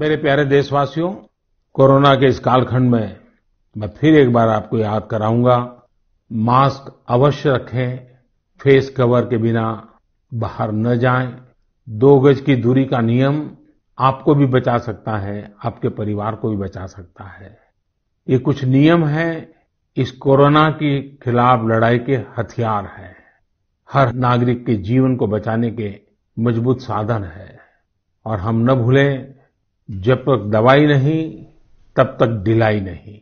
मेरे प्यारे देशवासियों कोरोना के इस कालखंड में मैं फिर एक बार आपको याद कराऊंगा मास्क अवश्य रखें फेस कवर के बिना बाहर न जाएं दो गज की दूरी का नियम आपको भी बचा सकता है आपके परिवार को भी बचा सकता है ये कुछ नियम है इस कोरोना के खिलाफ लड़ाई के हथियार हैं हर नागरिक के जीवन को बचाने के मजबूत साधन है और हम न भूलें जब तक दवाई नहीं तब तक ढिलाई नहीं